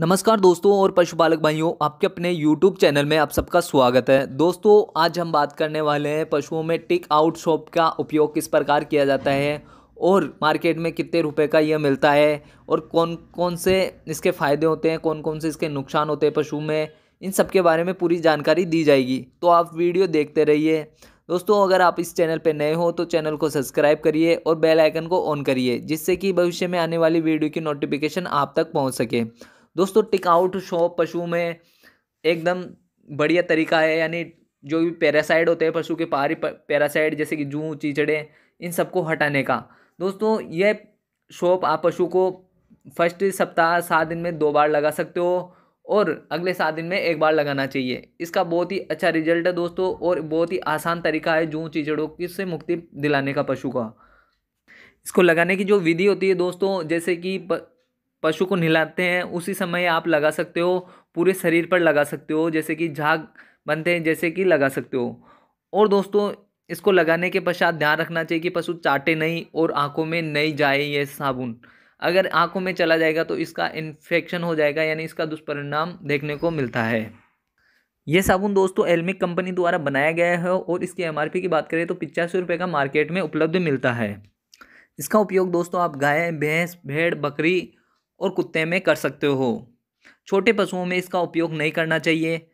नमस्कार दोस्तों और पशुपालक भाइयों आपके अपने YouTube चैनल में आप सबका स्वागत है दोस्तों आज हम बात करने वाले हैं पशुओं में टिक आउट शॉप का उपयोग किस प्रकार किया जाता है और मार्केट में कितने रुपए का यह मिलता है और कौन कौन से इसके फ़ायदे होते हैं कौन कौन से इसके नुकसान होते हैं पशु में इन सब के बारे में पूरी जानकारी दी जाएगी तो आप वीडियो देखते रहिए दोस्तों अगर आप इस चैनल पर नए हो तो चैनल को सब्सक्राइब करिए और बेल आइकन को ऑन करिए जिससे कि भविष्य में आने वाली वीडियो की नोटिफिकेशन आप तक पहुंच सके दोस्तों टिकाउट शॉप पशु में एकदम बढ़िया तरीका है यानी जो भी पैरासाइड होते हैं पशु के पारी पैरासाइड जैसे कि जू चीचड़े इन सबको हटाने का दोस्तों यह शॉप आप पशु को फर्स्ट सप्ताह सात दिन में दो बार लगा सकते हो और अगले सात दिन में एक बार लगाना चाहिए इसका बहुत ही अच्छा रिजल्ट है दोस्तों और बहुत ही आसान तरीका है जू चीचड़ों की से मुक्ति दिलाने का पशु का इसको लगाने की जो विधि होती है दोस्तों जैसे कि पशु को नहलाते हैं उसी समय आप लगा सकते हो पूरे शरीर पर लगा सकते हो जैसे कि झाग बनते हैं जैसे कि लगा सकते हो और दोस्तों इसको लगाने के पश्चात ध्यान रखना चाहिए कि पशु चाटे नहीं और आँखों में नहीं जाए ये साबुन अगर आँखों में चला जाएगा तो इसका इन्फेक्शन हो जाएगा यानी इसका दुष्परिणाम देखने को मिलता है ये साबुन दोस्तों एलमिक कंपनी द्वारा बनाया गया है और इसकी एम की बात करें तो पिचासी रुपये का मार्केट में उपलब्ध मिलता है इसका उपयोग दोस्तों आप गाय भैंस भेड़ बकरी और कुत्ते में कर सकते हो छोटे पशुओं में इसका उपयोग नहीं करना चाहिए